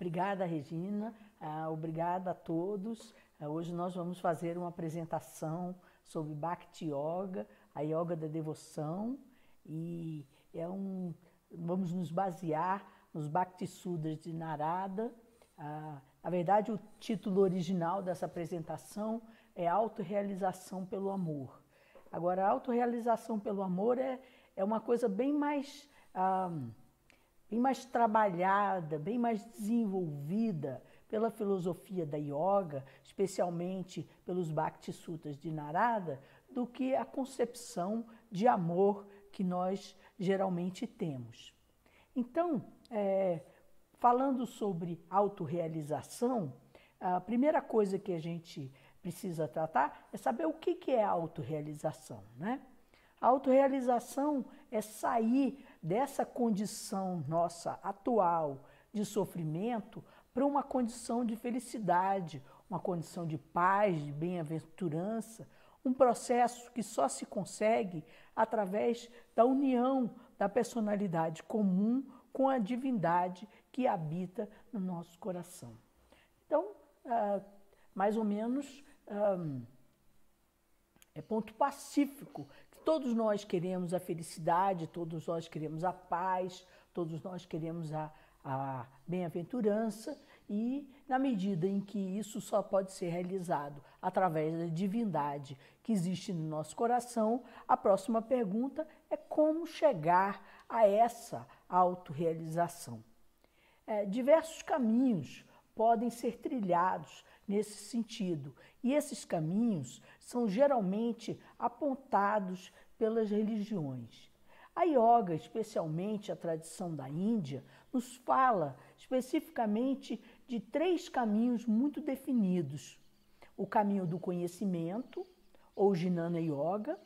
Obrigada, Regina. Ah, obrigada a todos. Ah, hoje nós vamos fazer uma apresentação sobre Bhakti Yoga, a yoga da devoção, e é um vamos nos basear nos Bhakti Sudras de Narada. Ah, na verdade, o título original dessa apresentação é Autorealização pelo Amor. Agora, a autorrealização pelo amor é, é uma coisa bem mais. Ah, bem mais trabalhada, bem mais desenvolvida pela filosofia da yoga, especialmente pelos Bhakti Sutras de Narada, do que a concepção de amor que nós geralmente temos. Então, é, falando sobre autorrealização, a primeira coisa que a gente precisa tratar é saber o que é autorrealização. Né? A autorrealização é sair dessa condição nossa atual de sofrimento para uma condição de felicidade, uma condição de paz, de bem-aventurança, um processo que só se consegue através da união da personalidade comum com a divindade que habita no nosso coração. Então, ah, mais ou menos, ah, é ponto pacífico Todos nós queremos a felicidade, todos nós queremos a paz, todos nós queremos a, a bem-aventurança e, na medida em que isso só pode ser realizado através da divindade que existe no nosso coração, a próxima pergunta é como chegar a essa autorrealização. É, diversos caminhos podem ser trilhados nesse sentido. E esses caminhos são geralmente apontados pelas religiões. A yoga, especialmente a tradição da Índia, nos fala especificamente de três caminhos muito definidos: o caminho do conhecimento, ou Jnana Yoga,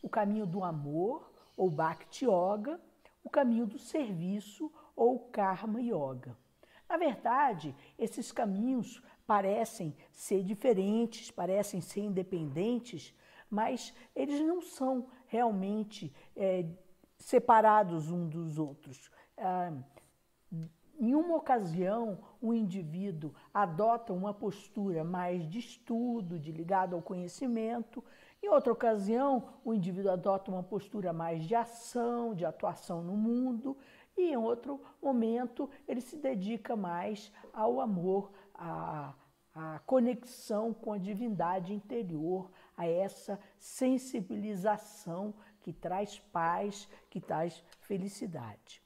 o caminho do amor, ou Bhakti Yoga, o caminho do serviço, ou Karma Yoga. Na verdade, esses caminhos parecem ser diferentes, parecem ser independentes, mas eles não são realmente é, separados um dos outros. Ah, em uma ocasião, o indivíduo adota uma postura mais de estudo, de ligado ao conhecimento. Em outra ocasião, o indivíduo adota uma postura mais de ação, de atuação no mundo. E em outro momento, ele se dedica mais ao amor, a, a conexão com a divindade interior, a essa sensibilização que traz paz, que traz felicidade.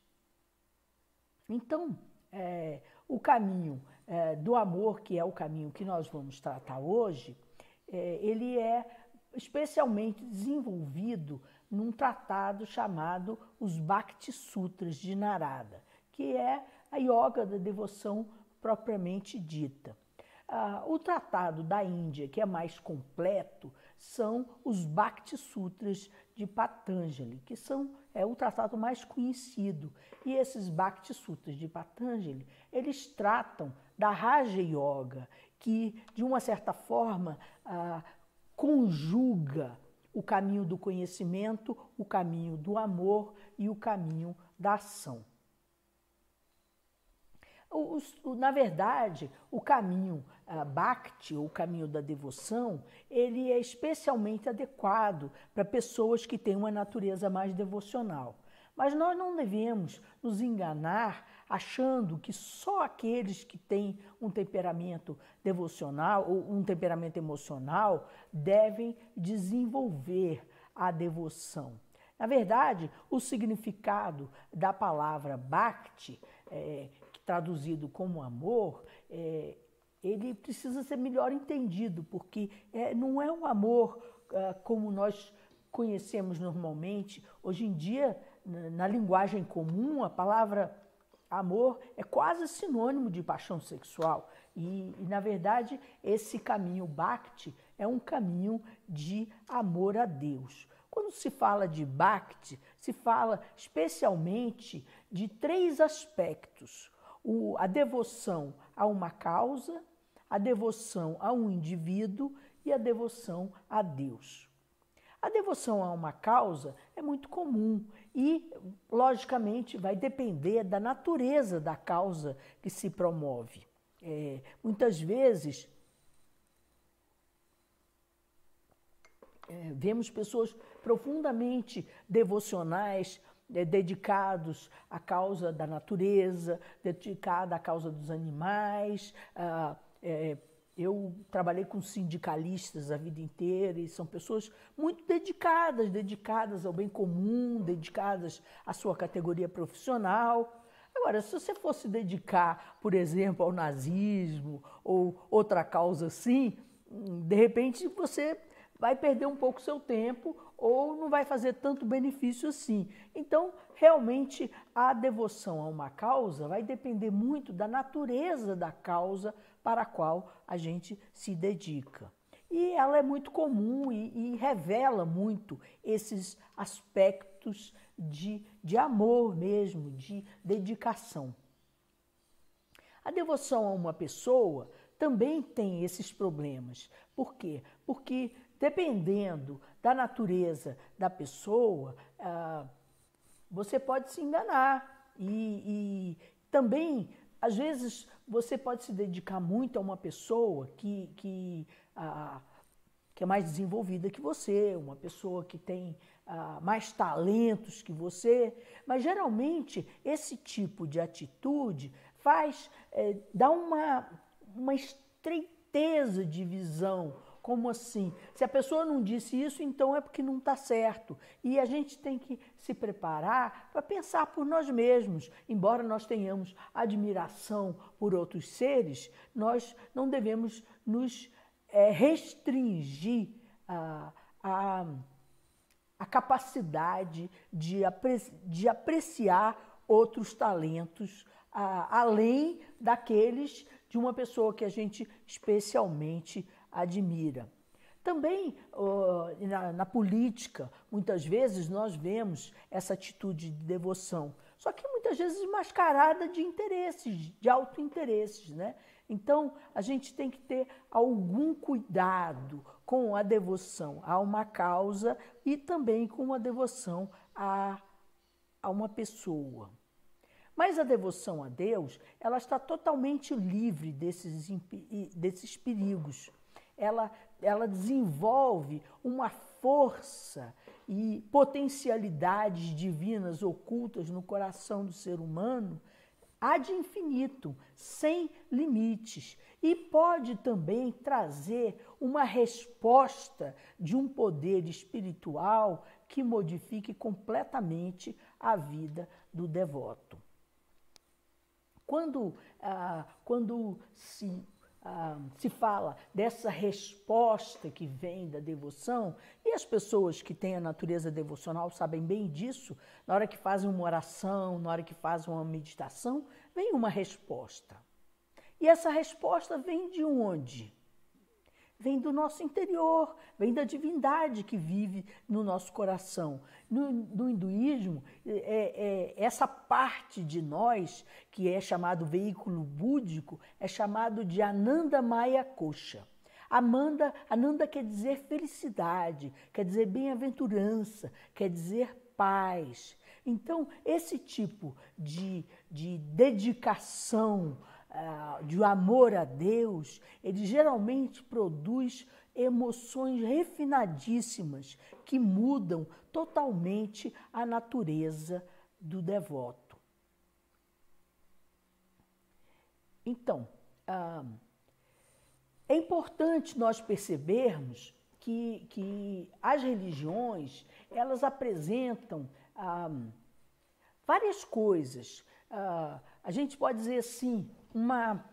Então, é, o caminho é, do amor, que é o caminho que nós vamos tratar hoje, é, ele é especialmente desenvolvido num tratado chamado os Bhakti Sutras de Narada, que é a yoga da devoção propriamente dita. Ah, o tratado da Índia, que é mais completo, são os Bhakti Sutras de Patanjali, que são é o tratado mais conhecido. E esses Bhakti Sutras de Patanjali, eles tratam da Raja Yoga, que de uma certa forma ah, conjuga o caminho do conhecimento, o caminho do amor e o caminho da ação. O, o, na verdade, o caminho a Bhakti, o caminho da devoção, ele é especialmente adequado para pessoas que têm uma natureza mais devocional. Mas nós não devemos nos enganar achando que só aqueles que têm um temperamento devocional ou um temperamento emocional devem desenvolver a devoção. Na verdade, o significado da palavra bhakti, é, traduzido como amor, é, ele precisa ser melhor entendido, porque é, não é um amor ah, como nós conhecemos normalmente. Hoje em dia, na, na linguagem comum, a palavra amor é quase sinônimo de paixão sexual. E, e, na verdade, esse caminho Bhakti é um caminho de amor a Deus. Quando se fala de Bhakti, se fala especialmente de três aspectos o, a devoção a uma causa, a devoção a um indivíduo e a devoção a Deus. A devoção a uma causa é muito comum e, logicamente, vai depender da natureza da causa que se promove. É, muitas vezes, é, vemos pessoas profundamente devocionais dedicados à causa da natureza, dedicada à causa dos animais. Ah, é, eu trabalhei com sindicalistas a vida inteira e são pessoas muito dedicadas, dedicadas ao bem comum, dedicadas à sua categoria profissional. Agora, se você fosse dedicar, por exemplo, ao nazismo ou outra causa assim, hum, de repente você vai perder um pouco seu tempo ou não vai fazer tanto benefício assim. Então, realmente, a devoção a uma causa vai depender muito da natureza da causa para a qual a gente se dedica. E ela é muito comum e, e revela muito esses aspectos de, de amor mesmo, de dedicação. A devoção a uma pessoa também tem esses problemas. Por quê? Porque Dependendo da natureza da pessoa, ah, você pode se enganar. E, e, também, às vezes, você pode se dedicar muito a uma pessoa que, que, ah, que é mais desenvolvida que você, uma pessoa que tem ah, mais talentos que você. Mas geralmente, esse tipo de atitude faz, é, eh, dá uma, uma estreiteza de visão como assim? Se a pessoa não disse isso, então é porque não está certo. E a gente tem que se preparar para pensar por nós mesmos. Embora nós tenhamos admiração por outros seres, nós não devemos nos é, restringir a, a, a capacidade de, apre, de apreciar outros talentos a, além daqueles de uma pessoa que a gente especialmente admira. Também na, na, política, muitas vezes nós vemos essa atitude de devoção, só que muitas vezes mascarada de interesses, de autointeresses. Né? Então, a gente tem que ter algum cuidado com a devoção a uma causa e também com a devoção a, a uma pessoa. Mas a devoção a Deus, ela está totalmente livre desses, desses perigos ela, ela desenvolve uma força e potencialidades divinas ocultas no coração do ser humano ad infinito sem limites, e pode também trazer uma resposta de um poder espiritual que modifique completamente a vida do devoto. Quando, ah, quando se ah, se fala dessa resposta que vem da devoção, e as pessoas que têm a natureza devocional sabem bem disso, na hora que fazem uma oração, na hora que fazem uma meditação, vem uma resposta. E essa resposta vem de onde? vem do nosso interior, vem da divindade que vive no nosso coração. No, no hinduísmo, é, é, essa parte de nós, que é chamado veículo búdico, é chamado de Ananda Maya Kosha. Amanda, Ananda quer dizer felicidade, quer dizer bem-aventurança, quer dizer paz. Então, esse tipo de, de dedicação ah, de amor a Deus, ele geralmente produz emoções refinadíssimas que mudam totalmente a natureza do devoto. Então, ah, é importante nós percebermos que, que as religiões elas apresentam ah, várias coisas. a gente pode dizer assim, uma,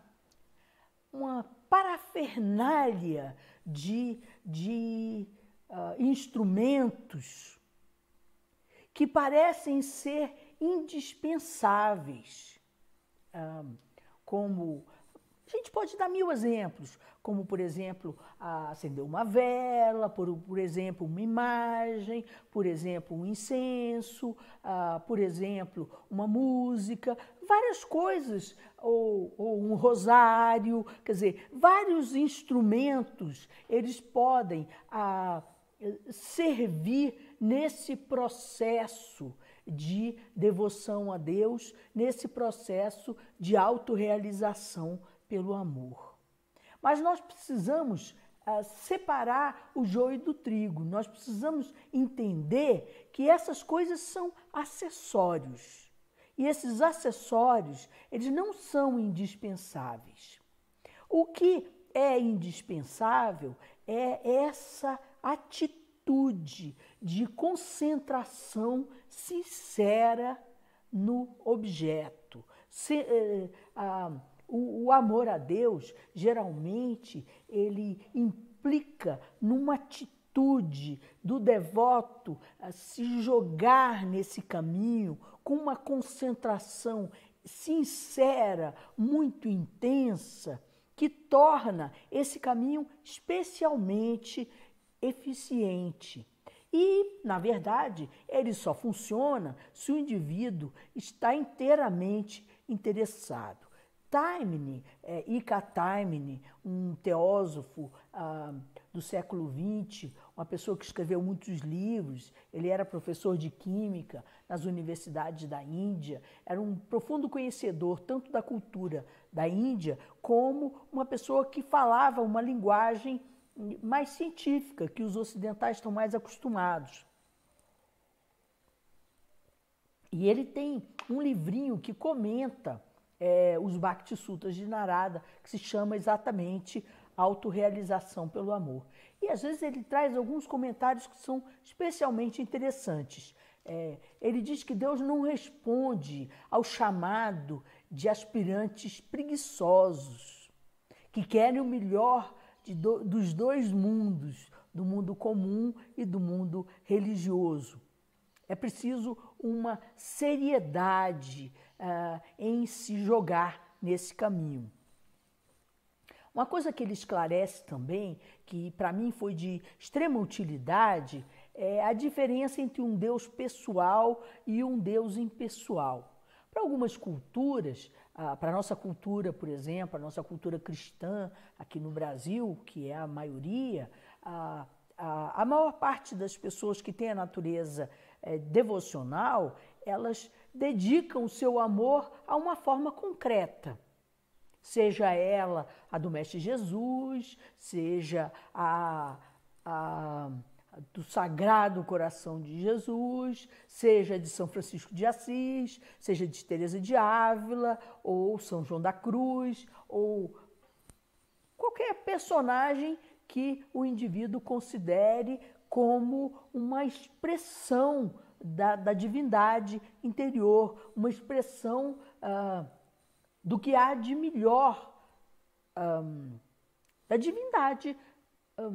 uma parafernália de, de uh, instrumentos que parecem ser indispensáveis, uh, como a gente pode dar mil exemplos, como, por exemplo, acender uma vela, por, por exemplo, uma imagem, por exemplo, um incenso, por exemplo, uma música, várias coisas, ou, ou um rosário, quer dizer, vários instrumentos, eles podem servir nesse processo de devoção a Deus, nesse processo de autorrealização pelo amor. Mas nós precisamos uh, separar o joio do trigo, nós precisamos entender que essas coisas são acessórios. E esses acessórios, eles não são indispensáveis. O que é indispensável é essa atitude de concentração sincera no objeto. Se, eh, ah, o, o amor a Deus, geralmente, ele implica numa atitude do devoto a se jogar nesse caminho com uma concentração sincera, muito intensa, que torna esse caminho especialmente eficiente. E, na verdade, ele só funciona se o indivíduo está inteiramente interessado. Taimni, é, Ika um teósofo ah, do século XX, uma pessoa que escreveu muitos livros, ele era professor de química nas universidades da Índia, era um profundo conhecedor tanto da cultura da Índia como uma pessoa que falava uma linguagem hum, mais científica, que os ocidentais estão mais acostumados. E ele tem um livrinho que comenta é, os Bhakti Sutras de Narada, que se chama exatamente Autorealização pelo Amor. E às vezes ele traz alguns comentários que são especialmente interessantes. É, ele diz que Deus não responde ao chamado de aspirantes preguiçosos, que querem o melhor do, dos dois mundos, do mundo comum e do mundo religioso. É preciso uma seriedade ah, em se jogar nesse caminho. Uma coisa que ele esclarece também, que para mim foi de extrema utilidade, é a diferença entre um Deus pessoal e um Deus impessoal. Para algumas culturas, ah, para a nossa cultura, por exemplo, a nossa cultura cristã aqui no Brasil, que é a maioria, ah, a, maior parte das pessoas que tem a natureza é, devocional, elas dedicam o seu amor a uma forma concreta. Seja ela a do Mestre Jesus, seja a, a do Sagrado Coração de Jesus, seja de São Francisco de Assis, seja de Teresa de Ávila ou São João da Cruz ou qualquer personagem que o indivíduo considere como uma expressão da, da divindade interior, uma expressão ah, do que há de melhor ah, da divindade. Ah.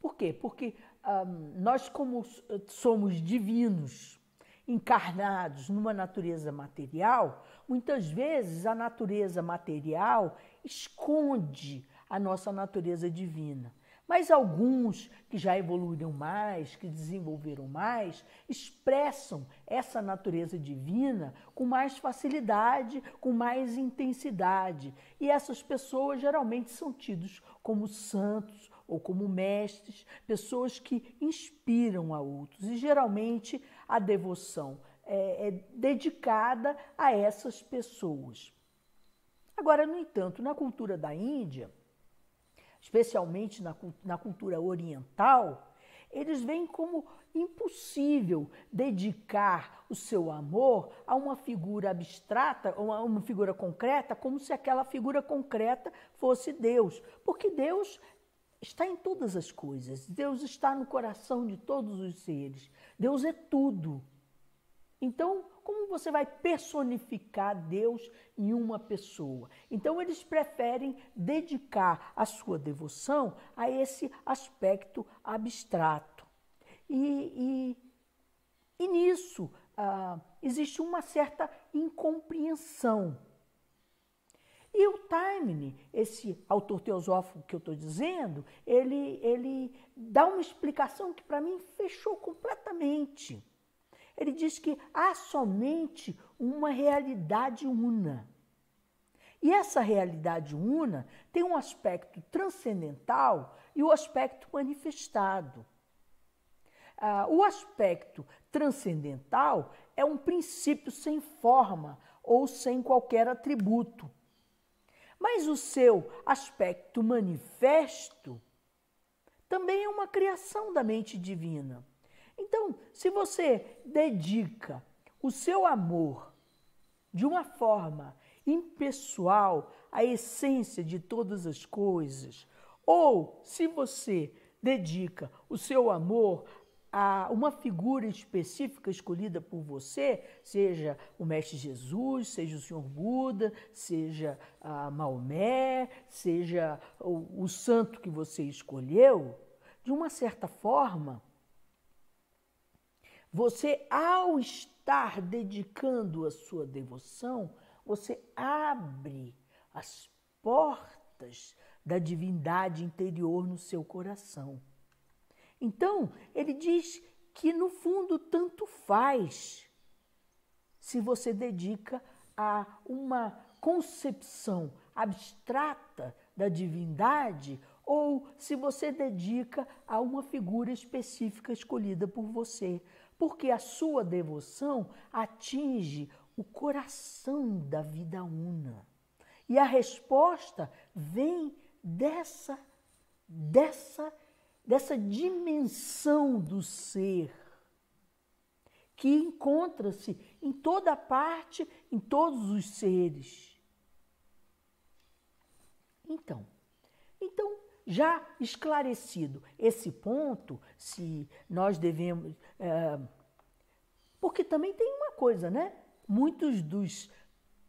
por quê? Porque ah, nós, como somos divinos, encarnados numa natureza material, muitas vezes a natureza material esconde a nossa natureza divina. Mas alguns que já evoluíram mais, que desenvolveram mais, expressam essa natureza divina com mais facilidade, com mais intensidade. E essas pessoas geralmente são tidos como santos ou como mestres, pessoas que inspiram a outros. E geralmente a devoção é, é dedicada a essas pessoas. Agora, no entanto, na cultura da Índia, especialmente na, na cultura oriental, eles veem como impossível dedicar o seu amor a uma figura abstrata, a uma figura concreta, como se aquela figura concreta fosse Deus. Porque Deus está em todas as coisas, Deus está no coração de todos os seres, Deus é tudo. Então, como você vai personificar Deus em uma pessoa? Então, eles preferem dedicar a sua devoção a esse aspecto abstrato. E, e, e nisso ah, existe uma certa incompreensão. E o Taimene, esse autor teosófico que eu estou dizendo, ele, ele dá uma explicação que para mim fechou completamente. Ele diz que há somente uma realidade una. E essa realidade una tem um aspecto transcendental e o um aspecto manifestado. Ah, o aspecto transcendental é um princípio sem forma ou sem qualquer atributo. Mas o seu aspecto manifesto também é uma criação da mente divina. Então, se você dedica o seu amor de uma forma impessoal à essência de todas as coisas, ou se você dedica o seu amor a uma figura específica escolhida por você, seja o Mestre Jesus, seja o Senhor Buda, seja Maomé, seja o, o santo que você escolheu, de uma certa forma, você, ao estar dedicando a sua devoção, você abre as portas da divindade interior no seu coração. Então, ele diz que no fundo tanto faz se você dedica a uma concepção abstrata da divindade ou se você dedica a uma figura específica escolhida por você porque a sua devoção atinge o coração da vida una. E a resposta vem dessa dessa dessa dimensão do ser que encontra-se em toda parte, em todos os seres. Então, então já esclarecido esse ponto, se nós devemos. É, porque também tem uma coisa, né? Muitos dos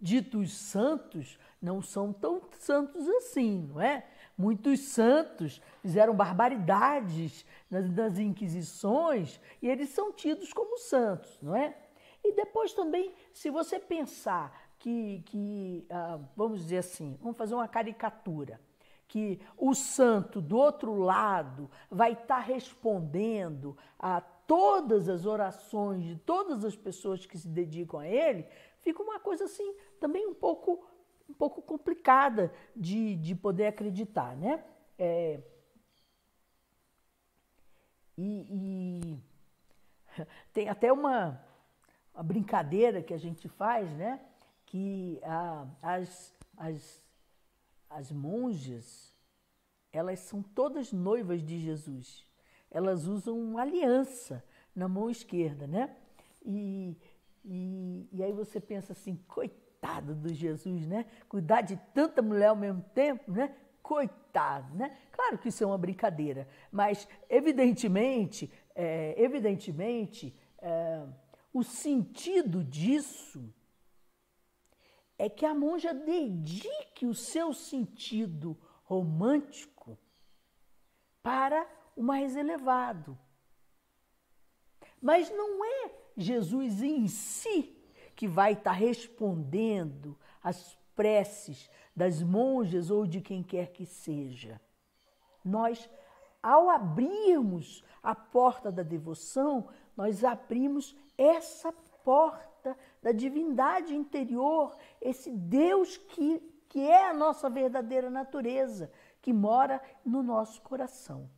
ditos santos não são tão santos assim, não é? Muitos santos fizeram barbaridades nas, nas inquisições e eles são tidos como santos, não é? E depois também, se você pensar que, que ah, vamos dizer assim, vamos fazer uma caricatura que o santo do outro lado vai estar tá respondendo a todas as orações de todas as pessoas que se dedicam a ele, fica uma coisa assim também um pouco um pouco complicada de, de poder acreditar, né? É, e, e, tem até uma, uma, brincadeira que a gente faz, né? Que as, as as monjas, elas são todas noivas de Jesus. Elas usam uma aliança na mão esquerda, né? E, e, e aí você pensa assim, coitado do Jesus, né? Cuidar de tanta mulher ao mesmo tempo, né? Coitado, né? Claro que isso é uma brincadeira, mas evidentemente, é, evidentemente, é, o sentido disso é que a monja dedique o seu sentido romântico para o mais elevado. Mas não é Jesus em si que vai estar tá respondendo às preces das monjas ou de quem quer que seja. Nós, ao abrirmos a porta da devoção, nós abrimos essa porta porta da divindade interior, esse Deus que, que é a nossa verdadeira natureza, que mora no nosso coração.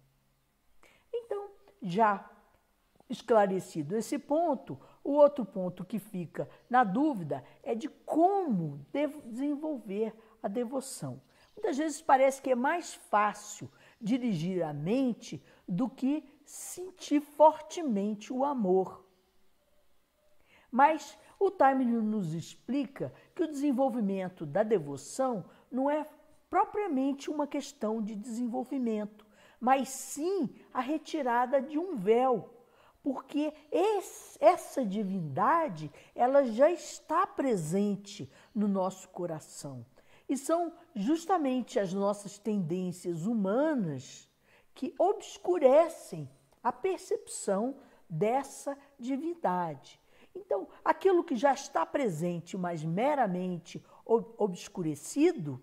Então, já esclarecido esse ponto, o outro ponto que fica na dúvida é de como desenvolver a devoção. Muitas vezes parece que é mais fácil dirigir a mente do que sentir fortemente o amor. Mas o time nos explica que o desenvolvimento da devoção não é propriamente uma questão de desenvolvimento, mas sim a retirada de um véu, porque esse, essa divindade ela já está presente no nosso coração. E são justamente as nossas tendências humanas que obscurecem a percepção dessa divindade. Então, aquilo que já está presente, mas meramente obscurecido,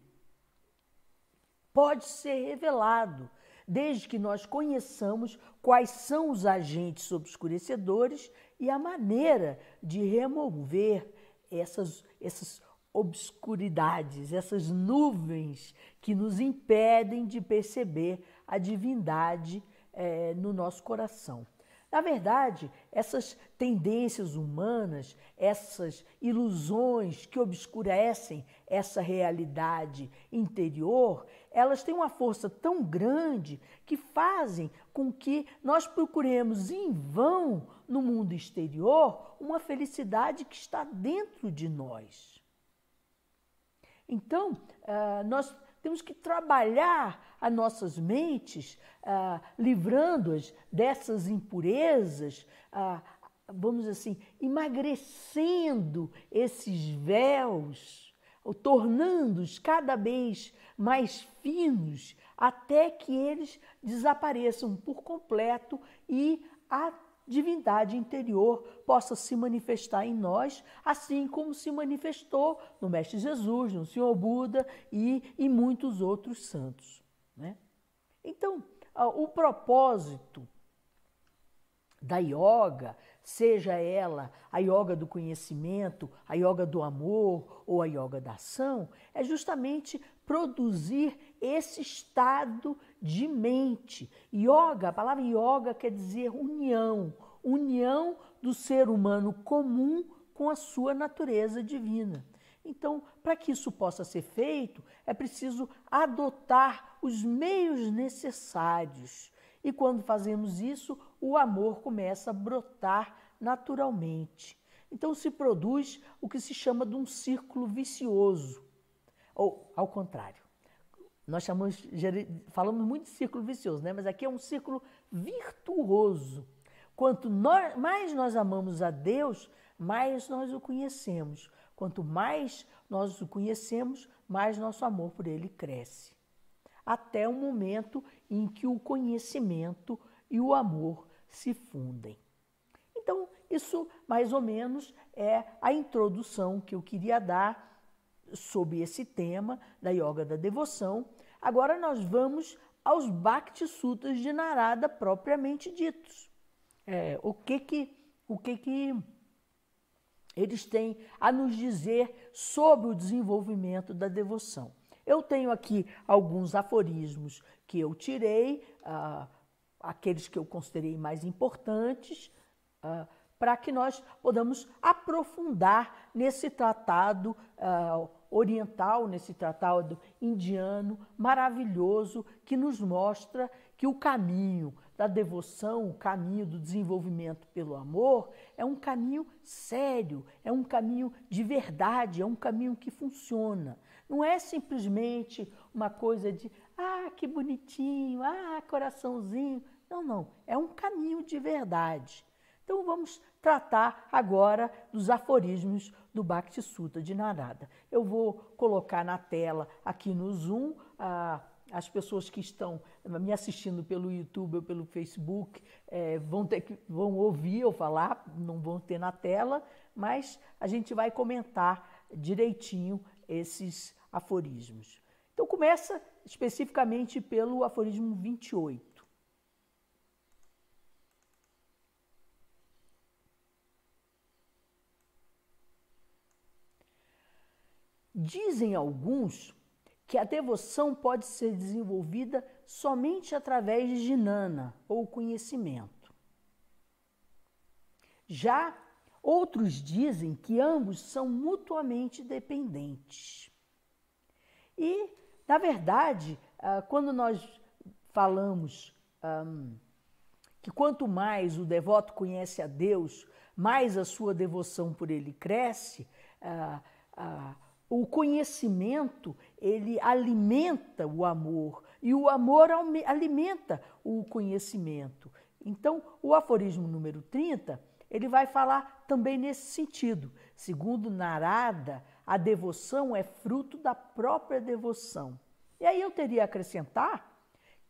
pode ser revelado, desde que nós conheçamos quais são os agentes obscurecedores e a maneira de remover essas, essas obscuridades, essas nuvens que nos impedem de perceber a divindade é, no nosso coração. Na verdade, essas tendências humanas, essas ilusões que obscurecem essa realidade interior, elas têm uma força tão grande que fazem com que nós procuremos em vão no mundo exterior uma felicidade que está dentro de nós. Então, ah, nós temos que trabalhar as nossas mentes, ah, livrando-as dessas impurezas, ah, vamos assim, emagrecendo esses véus, tornando-os cada vez mais finos, até que eles desapareçam por completo e a divindade interior possa se manifestar em nós, assim como se manifestou no Mestre Jesus, no Senhor Buda e em muitos outros santos. Né? Então, o propósito da yoga, seja ela a yoga do conhecimento, a yoga do amor ou a yoga da ação, é justamente produzir esse estado de mente. Yoga, a palavra yoga quer dizer união, união do ser humano comum com a sua natureza divina. Então, para que isso possa ser feito, é preciso adotar os meios necessários. E quando fazemos isso, o amor começa a brotar naturalmente. Então se produz o que se chama de um círculo vicioso, ou ao contrário. Nós chamamos, falamos muito de círculo vicioso, né? mas aqui é um círculo virtuoso. Quanto nós, mais nós amamos a Deus, mais nós o conhecemos. Quanto mais nós o conhecemos, mais nosso amor por ele cresce. Até o momento em que o conhecimento e o amor se fundem. Então, isso mais ou menos é a introdução que eu queria dar sobre esse tema da yoga da devoção Agora nós vamos aos Bhakti Sutras de Narada propriamente ditos. É, o que que, o que que eles têm a nos dizer sobre o desenvolvimento da devoção? Eu tenho aqui alguns aforismos que eu tirei, ah, aqueles que eu considerei mais importantes, ah, para que nós podamos aprofundar nesse tratado. Ah, oriental, nesse tratado indiano maravilhoso, que nos mostra que o caminho da devoção, o caminho do desenvolvimento pelo amor, é um caminho sério, é um caminho de verdade, é um caminho que funciona. Não é simplesmente uma coisa de, ah, que bonitinho, ah, coraçãozinho. Não, não. É um caminho de verdade. Então vamos tratar agora dos aforismos do Bhakti Sutta de Narada. Eu vou colocar na tela aqui no Zoom a as pessoas que estão me assistindo pelo YouTube ou pelo Facebook é, vão ter que vão ouvir eu falar, não vão ter na tela, mas a gente vai comentar direitinho esses aforismos. Então começa especificamente pelo aforismo 28. Dizem alguns que a devoção pode ser desenvolvida somente através de gnana ou conhecimento. Já outros dizem que ambos são mutuamente dependentes. E, na verdade, ah, quando nós falamos que quanto mais o devoto conhece a Deus, mais a sua devoção por ele cresce, a, uh, ah, o conhecimento ele alimenta o amor e o amor alimenta o conhecimento. Então, o aforismo número 30, ele vai falar também nesse sentido. Segundo Narada, a devoção é fruto da própria devoção. E aí eu teria a acrescentar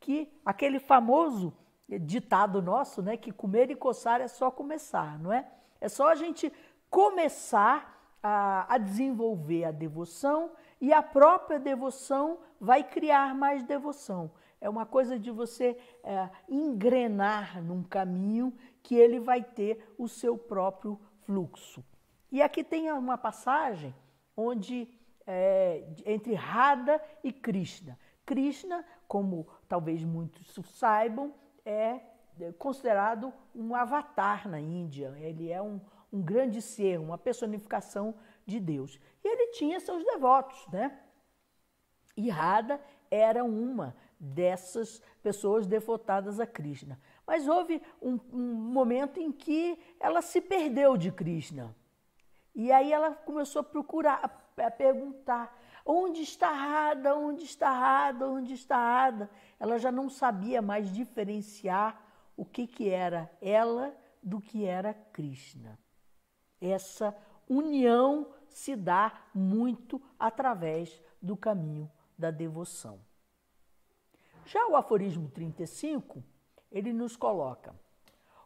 que aquele famoso ditado nosso, né, que comer e coçar é só começar, não é? É só a gente começar a, a desenvolver a devoção e a própria devoção vai criar mais devoção. É uma coisa de você é, engrenar num caminho que ele vai ter o seu próprio fluxo. E aqui tem uma passagem onde é, entre Radha e Krishna. Krishna, como talvez muitos saibam, é, é considerado um avatar na Índia. Ele é um, um grande ser, uma personificação de Deus. E ele tinha seus devotos, né? E Radha era uma dessas pessoas devotadas a Krishna. Mas houve um, um, momento em que ela se perdeu de Krishna. E aí ela começou a procurar, a, a perguntar: onde está Radha? Onde está Radha? Onde está Radha? Ela já não sabia mais diferenciar o que, que era ela do que era Krishna. Essa união se dá muito através do caminho da devoção. Já o aforismo 35, ele nos coloca: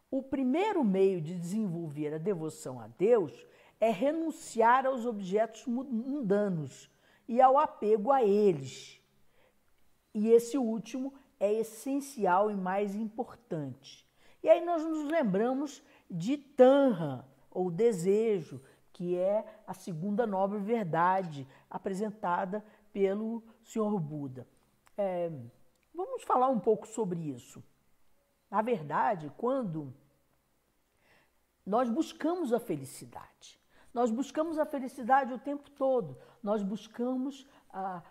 o primeiro meio de desenvolver a devoção a Deus é renunciar aos objetos mundanos e ao apego a eles. E esse último é essencial e mais importante. E aí nós nos lembramos de Tanra, ou desejo, que é a segunda nobre verdade apresentada pelo Senhor Buda. É, vamos falar um pouco sobre isso. Na verdade, quando nós buscamos a felicidade, nós buscamos a felicidade o tempo todo, nós buscamos a,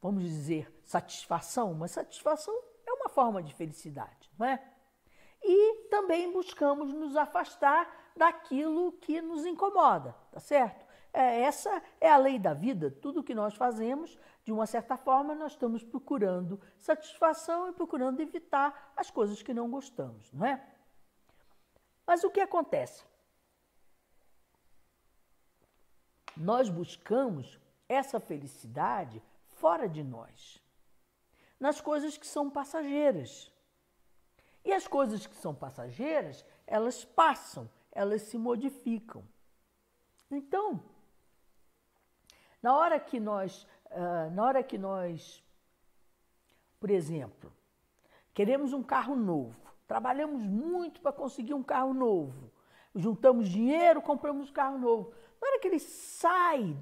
vamos dizer, satisfação, mas satisfação é uma forma de felicidade, não é? E também buscamos nos afastar daquilo que nos incomoda, tá certo? É, essa é a lei da vida. Tudo que nós fazemos, de uma certa forma, nós estamos procurando satisfação e procurando evitar as coisas que não gostamos, não é? Mas o que acontece? Nós buscamos essa felicidade fora de nós, nas coisas que são passageiras. E as coisas que são passageiras, elas passam, elas se modificam. Então, na hora que nós, ah, na hora que nós, por exemplo, queremos um carro novo, trabalhamos muito para conseguir um carro novo, juntamos dinheiro, compramos um carro novo. Na hora que ele sai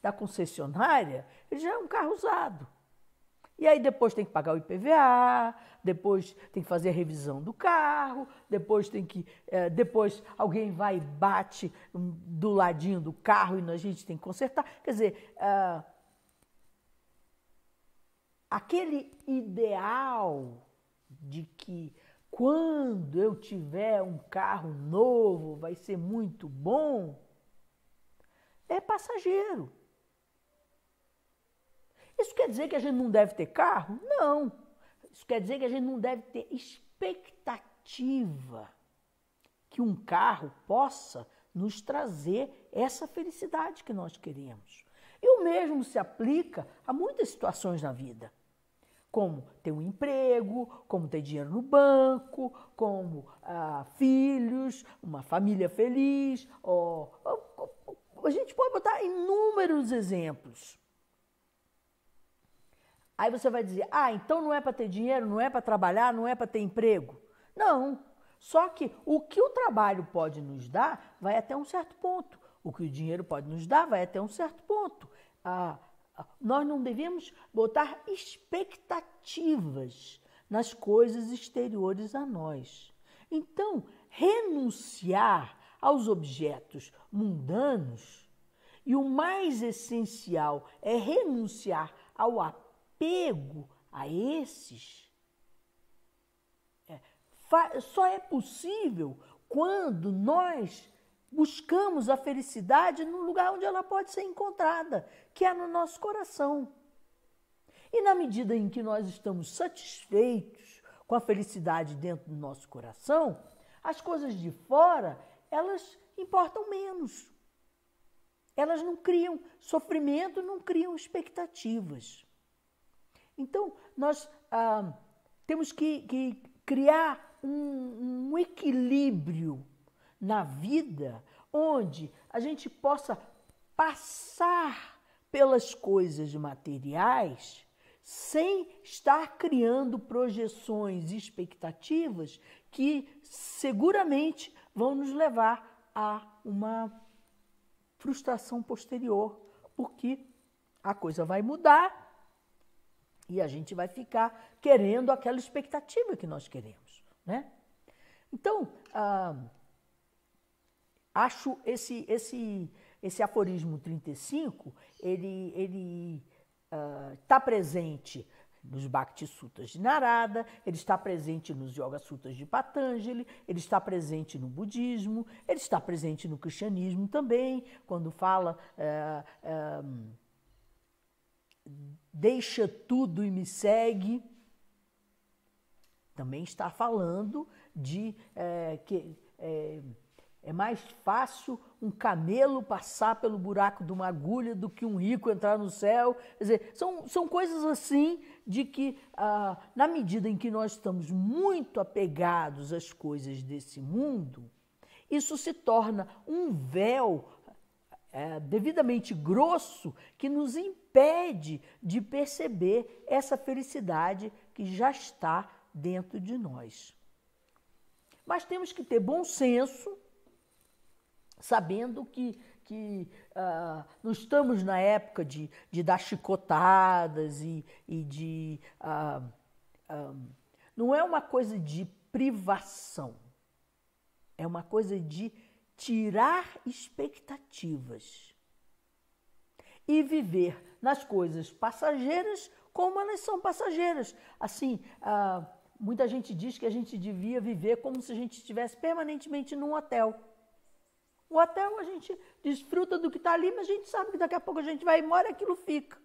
da concessionária, ele já é um carro usado. E aí depois tem que pagar o IPVA, depois tem que fazer a revisão do carro, depois tem que. É, depois alguém vai e bate hum, do ladinho do carro e a gente tem que consertar. Quer dizer, é, aquele ideal de que quando eu tiver um carro novo vai ser muito bom é passageiro. Isso quer dizer que a gente não deve ter carro? Não. Isso quer dizer que a gente não deve ter expectativa que um carro possa nos trazer essa felicidade que nós queremos. E o mesmo se aplica a muitas situações na vida, como ter um emprego, como ter dinheiro no banco, como ah, filhos, uma família feliz. Ou, ou, ou, a gente pode botar inúmeros exemplos. Aí você vai dizer: ah, então não é para ter dinheiro, não é para trabalhar, não é para ter emprego. Não. Só que o que o trabalho pode nos dar vai até um certo ponto. O que o dinheiro pode nos dar vai até um certo ponto. Ah, nós não devemos botar expectativas nas coisas exteriores a nós. Então, renunciar aos objetos mundanos e o mais essencial é renunciar ao apego apego a esses é, só é possível quando nós buscamos a felicidade no lugar onde ela pode ser encontrada, que é no nosso coração. E na medida em que nós estamos satisfeitos com a felicidade dentro do nosso coração, as coisas de fora, elas importam menos. Elas não criam sofrimento, não criam expectativas. Então, nós ah, temos que, que criar um, um equilíbrio na vida onde a gente possa passar pelas coisas materiais sem estar criando projeções e expectativas que seguramente vão nos levar a uma frustração posterior, porque a coisa vai mudar e a gente vai ficar querendo aquela expectativa que nós queremos, né? Então, ah, acho esse, esse, esse aforismo 35, ele ele está ah, tá presente nos Bhakti Sutras de Narada, ele está presente nos Yoga Sutras de Patanjali, ele está presente no budismo, ele está presente no cristianismo também, quando fala... Ah, deixa tudo e me segue. Também está falando de é, que é, é mais fácil um camelo passar pelo buraco de uma agulha do que um rico entrar no céu. Quer dizer, são, são coisas assim de que, ah, na medida em que nós estamos muito apegados às coisas desse mundo, isso se torna um véu é, devidamente grosso que nos impede de perceber essa felicidade que já está dentro de nós. Mas temos que ter bom senso, sabendo que, que uh, ah, não estamos na época de, de dar chicotadas e, e de. Uh, não é uma coisa de privação, é uma coisa de tirar expectativas e viver nas coisas passageiras como elas são passageiras. Assim, ah, muita gente diz que a gente devia viver como se a gente estivesse permanentemente num hotel. O hotel a gente desfruta do que está ali, mas a gente sabe que daqui a pouco a gente vai embora e aquilo fica.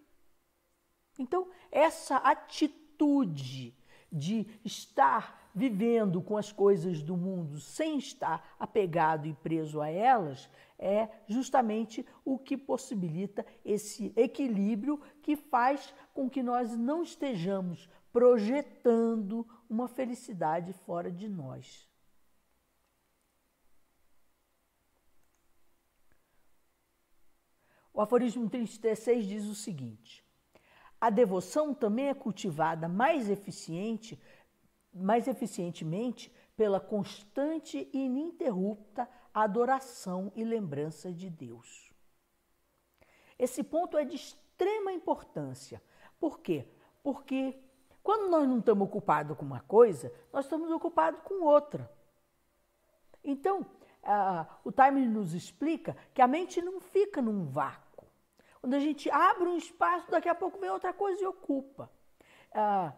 Então, essa atitude de estar vivendo com as coisas do mundo sem estar apegado e preso a elas, é justamente o que possibilita esse equilíbrio que faz com que nós não estejamos projetando uma felicidade fora de nós. O aforismo 36 diz o seguinte: a devoção também é cultivada mais eficiente mais eficientemente pela constante e ininterrupta adoração e lembrança de Deus. Esse ponto é de extrema importância. Por quê? Porque quando nós não estamos ocupados com uma coisa, nós estamos ocupados com outra. Então, uh, o time nos explica que a mente não fica num vácuo. Quando a gente abre um espaço, daqui a pouco vem outra coisa e ocupa. Uh,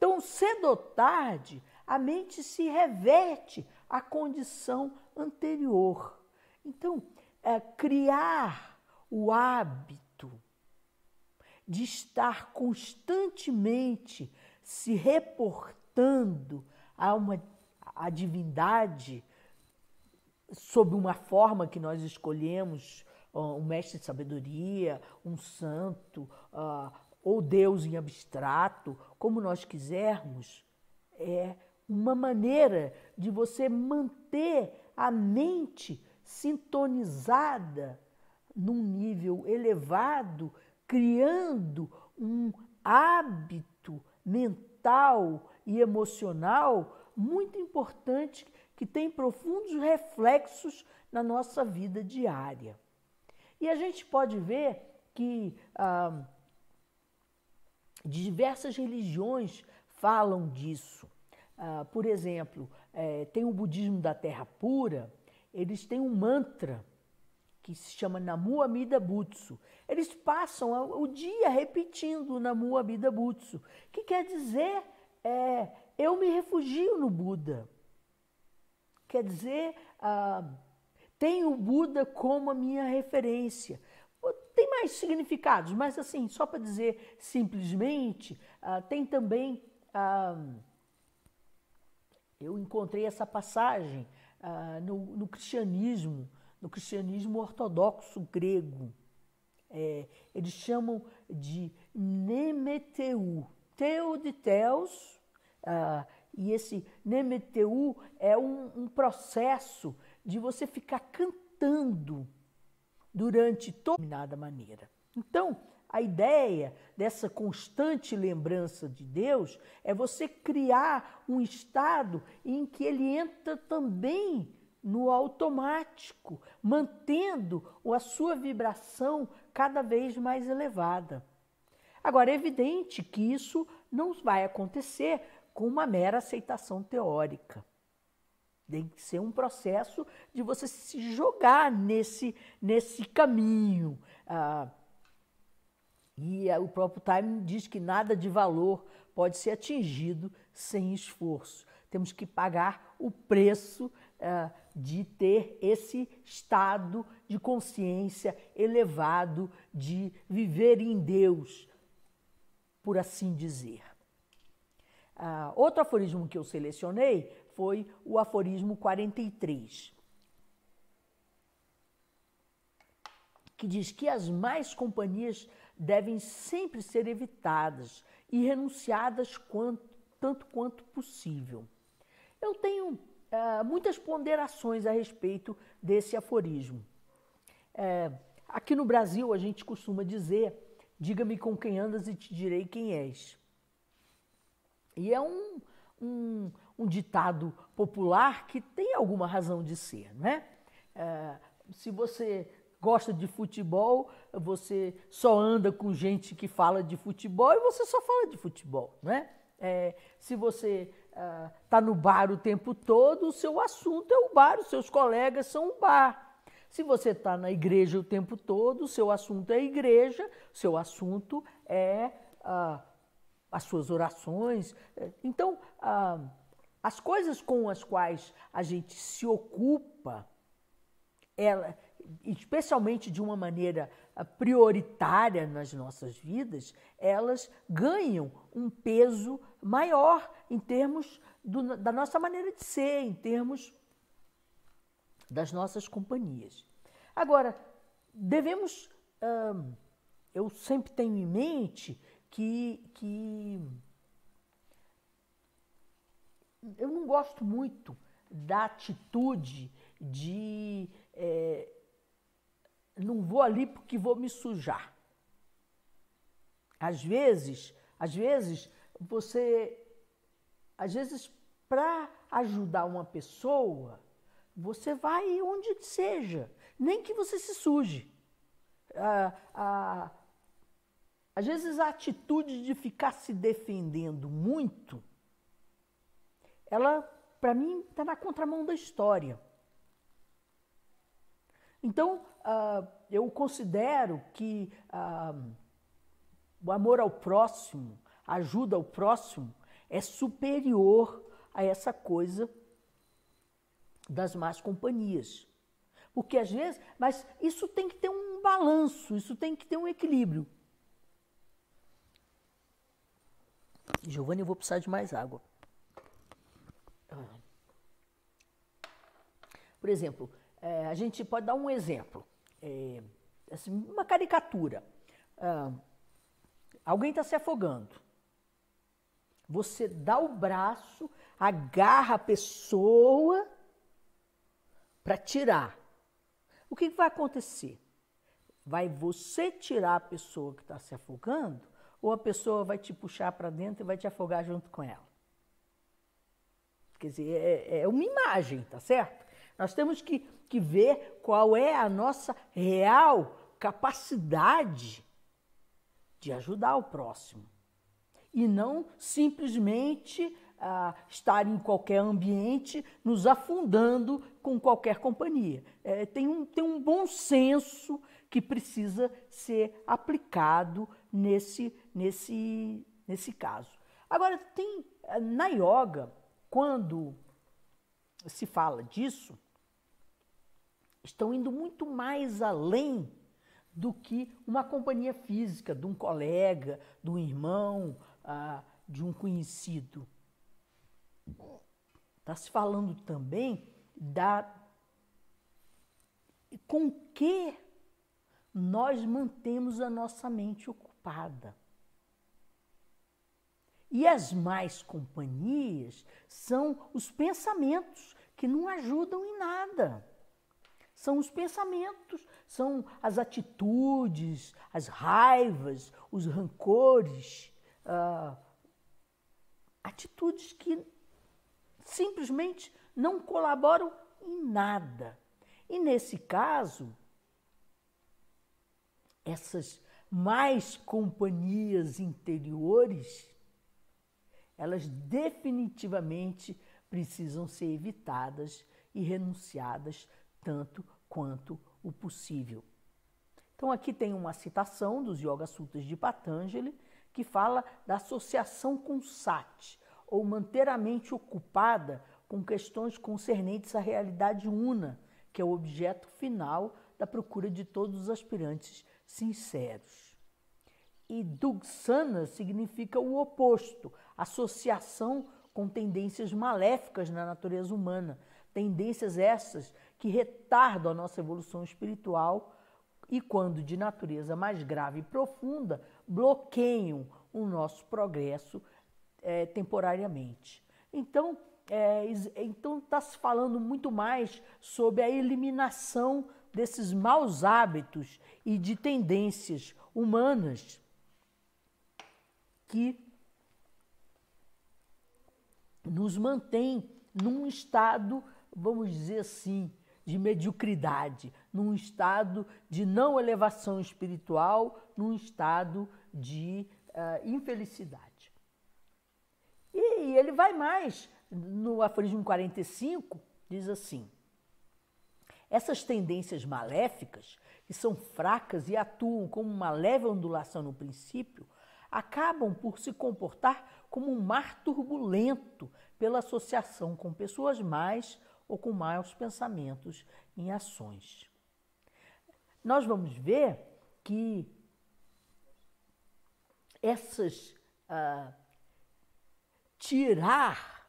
então, cedo ou tarde, a mente se reverte à condição anterior. Então, é criar o hábito de estar constantemente se reportando a uma a divindade sob uma forma que nós escolhemos, um mestre de sabedoria, um santo, ou Deus em abstrato, como nós quisermos, é uma maneira de você manter a mente sintonizada num nível elevado, criando um hábito mental e emocional muito importante que tem profundos reflexos na nossa vida diária. E a gente pode ver que ah, Diversas religiões falam disso. Ah, por exemplo, é, tem o budismo da terra pura, eles têm um mantra que se chama Namu Amida Butsu. Eles passam o dia repetindo Namu Amida Butsu, que quer dizer é, eu me refugio no Buda. Quer dizer, ah, tenho o Buda como a minha referência mais significados, mas assim, só para dizer simplesmente, uh, tem também. Uh, eu encontrei essa passagem uh, no, no, cristianismo, no cristianismo ortodoxo grego. É, eles chamam de Nemeteu, Teu de Teus, uh, e esse Nemeteu é um, um processo de você ficar cantando durante toda determinada maneira. Então, a ideia dessa constante lembrança de Deus é você criar um estado em que ele entra também no automático, mantendo a sua vibração cada vez mais elevada. Agora, é evidente que isso não vai acontecer com uma mera aceitação teórica. Tem que ser um processo de você se jogar nesse, nesse caminho. Ah, e o próprio Time diz que nada de valor pode ser atingido sem esforço. Temos que pagar o preço ah, de ter esse estado de consciência elevado, de viver em Deus, por assim dizer. Ah, outro aforismo que eu selecionei foi o aforismo 43, que diz que as mais companhias devem sempre ser evitadas e renunciadas quanto, tanto quanto possível. Eu tenho uh, muitas ponderações a respeito desse aforismo. É, aqui no Brasil, a gente costuma dizer: diga-me com quem andas e te direi quem és. E é um, um, um ditado popular que tem alguma razão de ser, né? É, se você gosta de futebol, você só anda com gente que fala de futebol e você só fala de futebol, né? É, se você está ah, uh, no bar o tempo todo, o seu assunto é o bar, os seus colegas são o bar. Se você está na igreja o tempo todo, o seu assunto é a igreja, o seu assunto é uh, as suas orações. É, então, uh, as coisas com as quais a gente se ocupa, ela, especialmente de uma maneira ah, prioritária nas nossas vidas, elas ganham um peso maior em termos do, da nossa maneira de ser, em termos das nossas companhias. Agora, devemos. Hum, eu sempre tenho em mente que, que eu não gosto muito da atitude de é, não vou ali porque vou me sujar. Às vezes, às vezes você, às vezes para ajudar uma pessoa, você vai onde seja, nem que você se suje. Ah, ah, às vezes a atitude de ficar se defendendo muito ela, para mim, está na contramão da história. Então, uh, eu considero que uh, o amor ao próximo, a ajuda ao próximo, é superior a essa coisa das más companhias. Porque às vezes, mas isso tem que ter um balanço, isso tem que ter um equilíbrio. Giovanni, eu vou precisar de mais água. Por exemplo, é, a gente pode dar um exemplo, é, assim, uma caricatura. Ah, alguém está se afogando. Você dá o braço, agarra a pessoa para tirar. O que vai acontecer? Vai você tirar a pessoa que está se afogando ou a pessoa vai te puxar para dentro e vai te afogar junto com ela? Quer dizer, é, é uma imagem, tá certo? Nós temos que, que ver qual é a nossa real capacidade de ajudar o próximo e não simplesmente ah, estar em qualquer ambiente nos afundando com qualquer companhia. É, tem, um, tem um bom senso que precisa ser aplicado nesse, nesse, nesse caso. Agora, tem na yoga, quando se fala disso, estão indo muito mais além do que uma companhia física, de um colega, de um irmão, ah, de um conhecido. Está se falando também da com que nós mantemos a nossa mente ocupada. E as mais companhias são os pensamentos que não ajudam em nada. São os pensamentos, são as atitudes, as raivas, os rancores, ah, atitudes que simplesmente não colaboram em nada. E nesse caso, essas mais companhias interiores, elas definitivamente precisam ser evitadas e renunciadas tanto quanto o possível. Então, aqui tem uma citação dos Yoga Sutras de Patanjali que fala da associação com sati, ou manter a mente ocupada com questões concernentes à realidade una, que é o objeto final da procura de todos os aspirantes sinceros. E Dugsana significa o oposto, associação com tendências maléficas na natureza humana, tendências essas que retardam a nossa evolução espiritual e, quando de natureza mais grave e profunda, bloqueiam o nosso progresso é, temporariamente. Então, é, então está se falando muito mais sobre a eliminação desses maus hábitos e de tendências humanas que nos mantém num estado, vamos dizer assim, de mediocridade, num estado de não elevação espiritual, num estado de uh, infelicidade. E ele vai mais, no aforismo 45, diz assim: essas tendências maléficas, que são fracas e atuam como uma leve ondulação no princípio, acabam por se comportar como um mar turbulento pela associação com pessoas mais ou com maus pensamentos em ações. Nós vamos ver que essas ah, tirar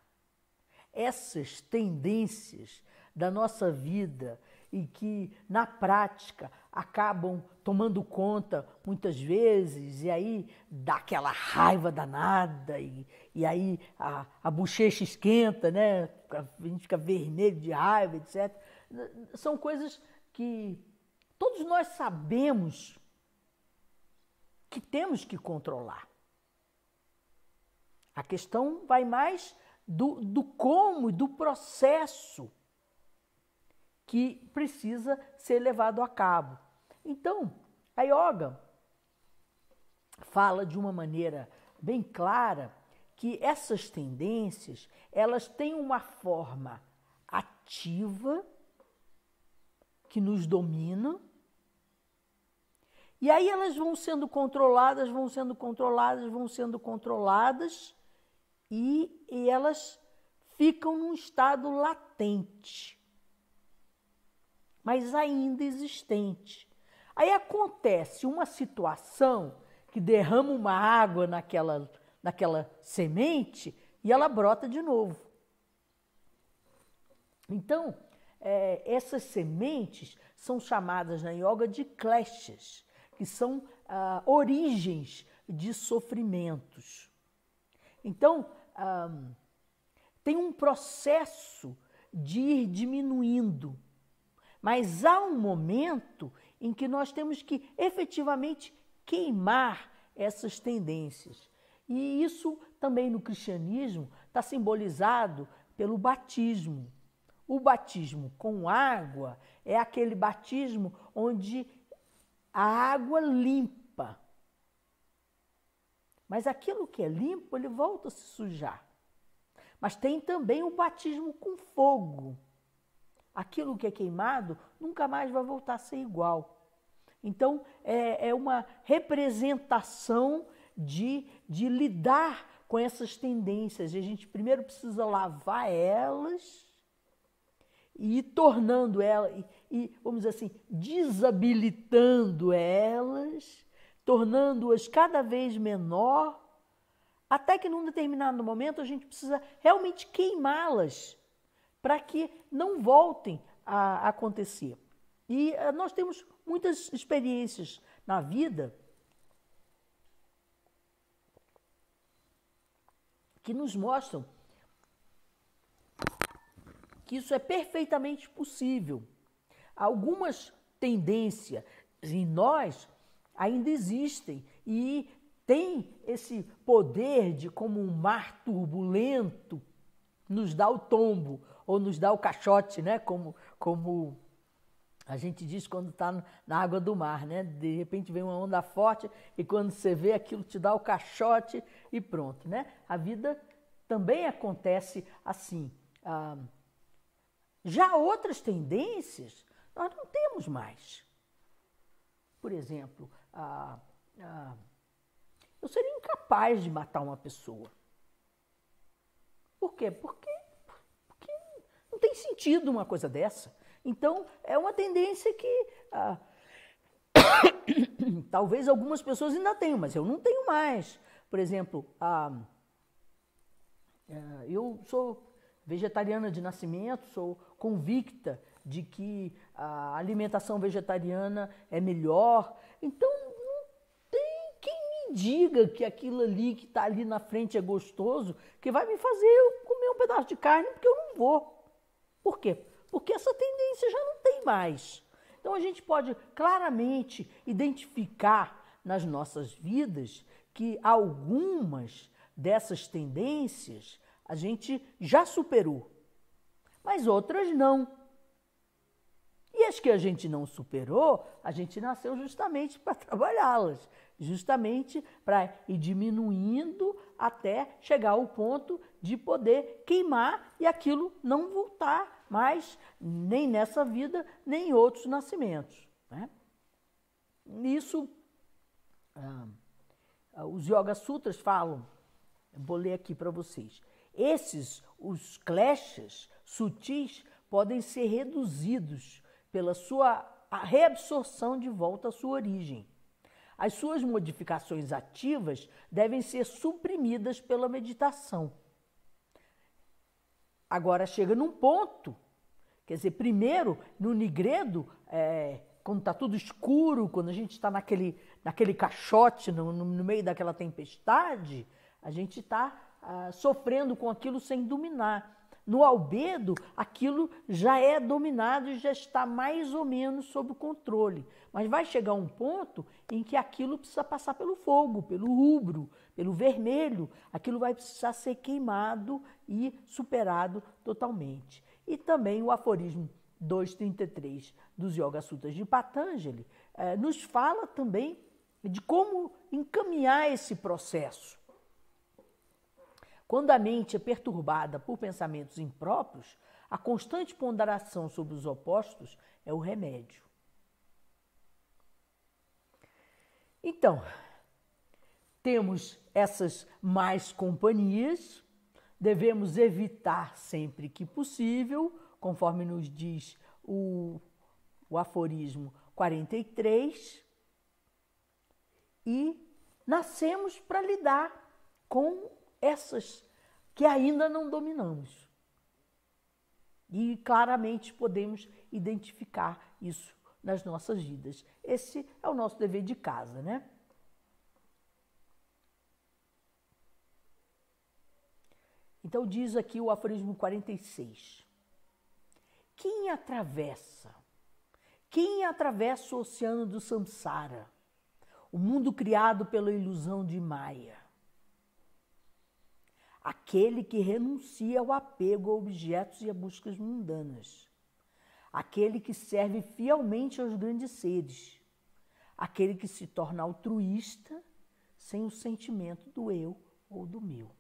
essas tendências da nossa vida e que na prática acabam tomando conta muitas vezes, e aí dá aquela raiva danada, e, e aí a, a bochecha esquenta, né? a gente fica vermelho de raiva, etc. São coisas que todos nós sabemos que temos que controlar. A questão vai mais do, do como e do processo que precisa ser levado a cabo. Então, a yoga fala de uma maneira bem clara que essas tendências, elas têm uma forma ativa que nos domina. E aí elas vão sendo controladas, vão sendo controladas, vão sendo controladas e, e elas ficam num estado latente, mas ainda existente Aí acontece uma situação que derrama uma água naquela, naquela semente e ela brota de novo. Então, é, essas sementes são chamadas na yoga de kleshas, que são ah, origens de sofrimentos. Então, ah, tem um processo de ir diminuindo, mas há um momento em que nós temos que efetivamente queimar essas tendências. E isso também no cristianismo está simbolizado pelo batismo. O batismo com água é aquele batismo onde a água limpa. Mas aquilo que é limpo, ele volta a se sujar. Mas tem também o batismo com fogo Aquilo que é queimado nunca mais vai voltar a ser igual. Então, é, é uma representação de, de lidar com essas tendências. E a gente primeiro precisa lavar elas e ir tornando elas, e, e vamos dizer assim, desabilitando elas, tornando-as cada vez menor, até que num determinado momento a gente precisa realmente queimá-las para que não voltem a acontecer. E eh, nós temos muitas experiências na vida que nos mostram que isso é perfeitamente possível. Algumas tendências em nós ainda existem e tem esse poder de, como um mar turbulento, nos dá o tombo ou nos dá o caixote, né? Como, como a gente diz quando está na água do mar, né? De repente vem uma onda forte e quando você vê aquilo te dá o caixote e pronto, né? A vida também acontece assim. Ah, já outras tendências nós não temos mais. Por exemplo, ah, ah, eu seria incapaz de matar uma pessoa. Por quê? Porque tem sentido uma coisa dessa. Então, é uma tendência que ah, talvez algumas pessoas ainda tenham, mas eu não tenho mais. Por exemplo, ah, eu sou vegetariana de nascimento, sou convicta de que a alimentação vegetariana é melhor. Então, não tem quem me diga que aquilo ali que está ali na frente é gostoso, que vai me fazer eu comer um pedaço de carne, porque eu não vou. Por quê? Porque essa tendência já não tem mais. Então a gente pode claramente identificar nas nossas vidas que algumas dessas tendências a gente já superou, mas outras não as que a gente não superou, a gente nasceu justamente para trabalhá-las, justamente para ir diminuindo até chegar ao ponto de poder queimar e aquilo não voltar mais, nem nessa vida, nem em outros nascimentos. Né? Isso, ah, os Yoga Sutras falam, vou ler aqui para vocês. Esses, os kleshas sutis, podem ser reduzidos pela sua reabsorção de volta à sua origem. As suas modificações ativas devem ser suprimidas pela meditação. Agora chega num ponto, quer dizer, primeiro no nigredo, é, quando está tudo escuro, quando a gente está naquele, naquele caixote, no, no, meio daquela tempestade, a gente está ah, sofrendo com aquilo sem dominar. No albedo, aquilo já é dominado e já está mais ou menos sob controle. Mas vai chegar um ponto em que aquilo precisa passar pelo fogo, pelo rubro, pelo vermelho. Aquilo vai precisar ser queimado e superado totalmente. E também o aforismo 233 dos Yoga Sutras de Patanjali eh, nos fala também de como encaminhar esse processo. Quando a mente é perturbada por pensamentos impróprios, a constante ponderação sobre os opostos é o remédio. Então, temos essas mais companhias, devemos evitar sempre que possível, conforme nos diz o, o aforismo 43, e nascemos para lidar com essas que ainda não dominamos. E claramente podemos identificar isso nas nossas vidas. Esse é o nosso dever de casa, né? Então diz aqui o aforismo 46. Quem atravessa? Quem atravessa o oceano do samsara? O mundo criado pela ilusão de Maia. Aquele que renuncia ao apego a objetos e a buscas mundanas. Aquele que serve fielmente aos grandes seres. Aquele que se torna altruísta sem o sentimento do eu ou do meu.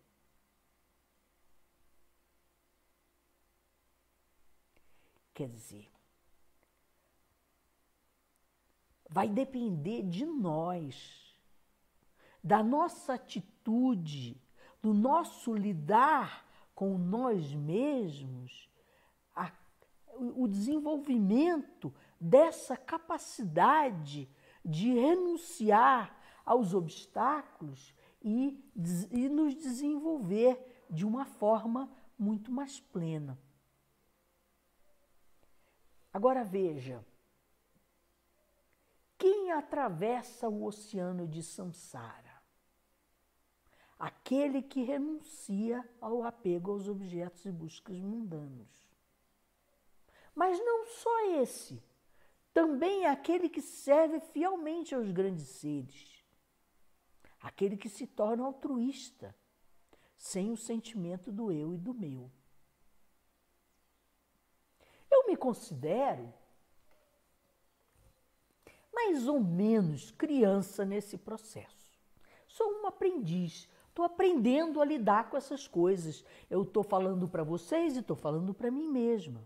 Quer dizer, vai depender de nós, da nossa atitude no nosso lidar com nós mesmos, a, o desenvolvimento dessa capacidade de renunciar aos obstáculos e, e nos desenvolver de uma forma muito mais plena. Agora veja, quem atravessa o oceano de Samsara? aquele que renuncia ao apego aos objetos e buscas mundanos. Mas não só esse, também é aquele que serve fielmente aos grandes seres, aquele que se torna altruísta, sem o sentimento do eu e do meu. Eu me considero mais ou menos criança nesse processo. Sou um aprendiz Estou aprendendo a lidar com essas coisas. Eu estou falando para vocês e estou falando para mim mesma.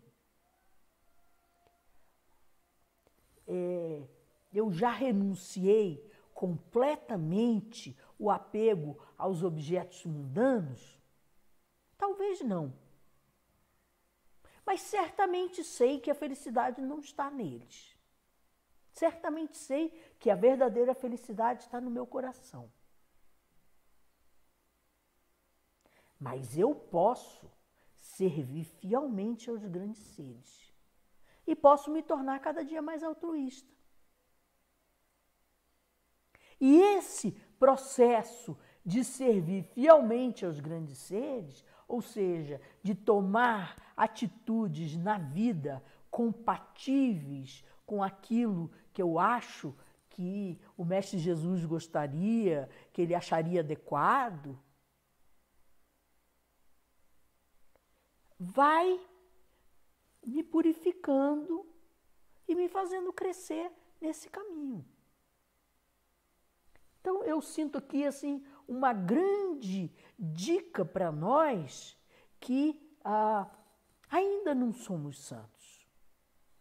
É, eu já renunciei completamente o apego aos objetos mundanos? Talvez não. Mas certamente sei que a felicidade não está neles. Certamente sei que a verdadeira felicidade está no meu coração. Mas eu posso servir fielmente aos grandes seres e posso me tornar cada dia mais altruísta. E esse processo de servir fielmente aos grandes seres, ou seja, de tomar atitudes na vida compatíveis com aquilo que eu acho que o Mestre Jesus gostaria, que ele acharia adequado, vai me purificando e me fazendo crescer nesse caminho. Então eu sinto aqui assim uma grande dica para nós que ah, ainda não somos santos,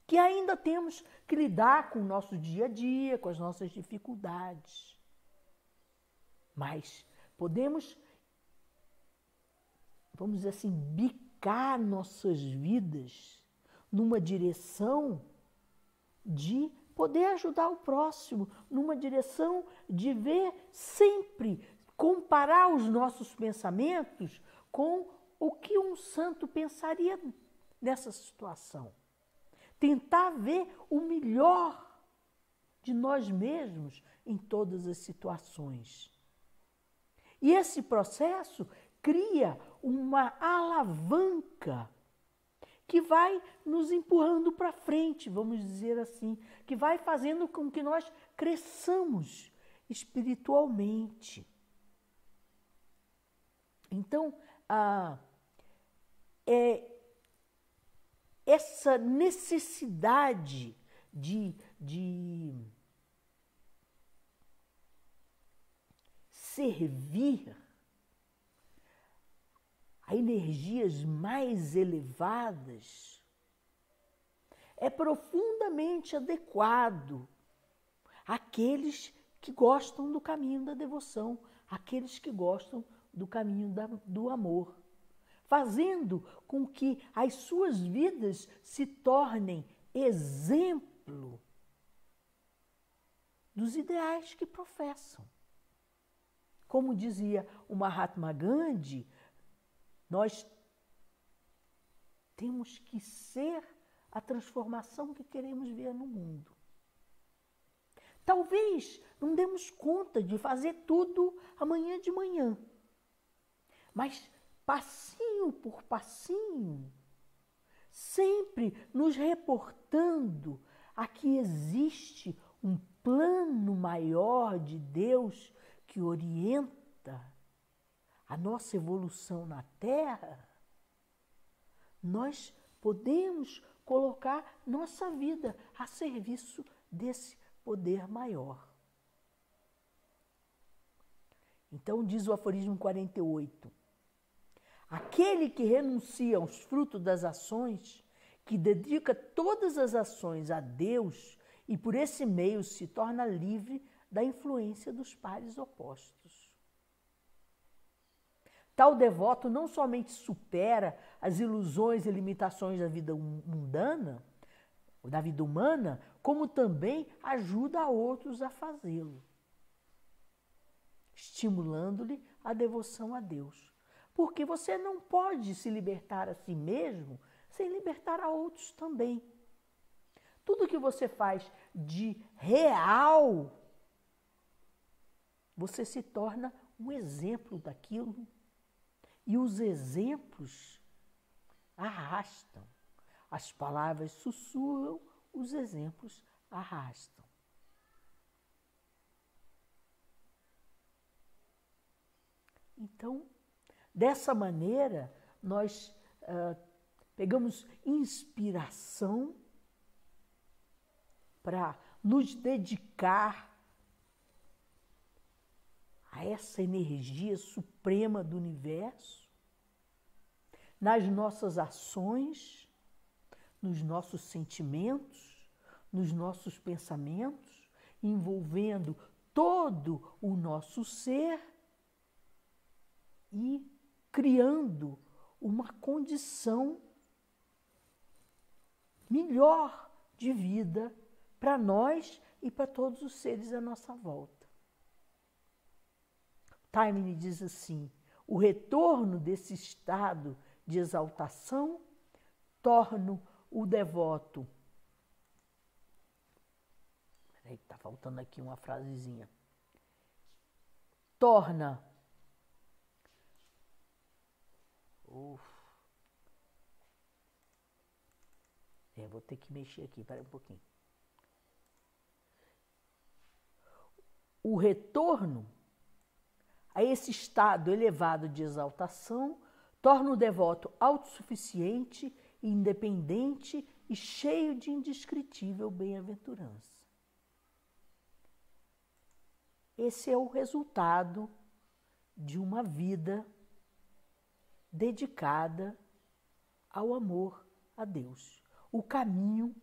que ainda temos que lidar com o nosso dia a dia, com as nossas dificuldades. Mas podemos, vamos dizer assim, bicar nossas vidas numa direção de poder ajudar o próximo, numa direção de ver sempre, comparar os nossos pensamentos com o que um santo pensaria nessa situação. Tentar ver o melhor de nós mesmos em todas as situações. E esse processo cria uma alavanca que vai nos empurrando para frente, vamos dizer assim, que vai fazendo com que nós cresçamos espiritualmente. Então, ah, é essa necessidade de, de servir a energias mais elevadas, é profundamente adequado àqueles que gostam do caminho da devoção, àqueles que gostam do caminho da, do amor, fazendo com que as suas vidas se tornem exemplo dos ideais que professam. Como dizia o Mahatma Gandhi, nós temos que ser a transformação que queremos ver no mundo. Talvez não demos conta de fazer tudo amanhã de manhã, mas passinho por passinho, sempre nos reportando a que existe um plano maior de Deus que orienta a nossa evolução na Terra, nós podemos colocar nossa vida a serviço desse poder maior. Então, diz o aforismo 48: Aquele que renuncia aos frutos das ações, que dedica todas as ações a Deus e por esse meio se torna livre da influência dos pares opostos. Tal devoto não somente supera as ilusões e limitações da vida mundana, da vida humana, como também ajuda outros a fazê-lo, estimulando-lhe a devoção a Deus. Porque você não pode se libertar a si mesmo sem libertar a outros também. Tudo que você faz de real, você se torna um exemplo daquilo e os exemplos arrastam. As palavras sussurram, os exemplos arrastam. Então, dessa maneira, nós uh, pegamos inspiração para nos dedicar a essa energia suprema do universo, nas nossas ações, nos nossos sentimentos, nos nossos pensamentos, envolvendo todo o nosso ser e criando uma condição melhor de vida para nós e para todos os seres à nossa volta. Time diz assim: o retorno desse estado de exaltação torna o devoto. Peraí, está faltando aqui uma frasezinha. Torna. Uf. É, vou ter que mexer aqui, peraí um pouquinho. O retorno a esse estado elevado de exaltação, torna o devoto autossuficiente, independente e cheio de indescritível bem-aventurança. Esse é o resultado de uma vida dedicada ao amor a Deus. O caminho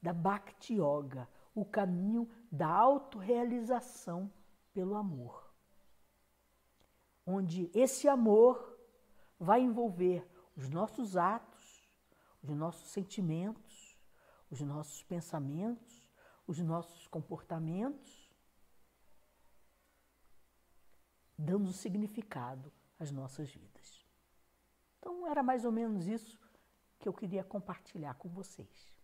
da Bhakti Yoga, o caminho da autorrealização pelo amor onde esse amor vai envolver os nossos atos, os nossos sentimentos, os nossos pensamentos, os nossos comportamentos, dando significado às nossas vidas. Então, era mais ou menos isso que eu queria compartilhar com vocês.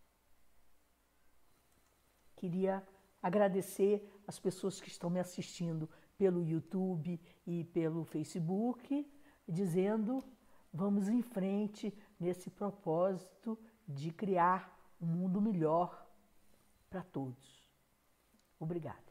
Queria agradecer as pessoas que estão me assistindo pelo YouTube e pelo Facebook, dizendo vamos em frente nesse propósito de criar um mundo melhor para todos. Obrigada.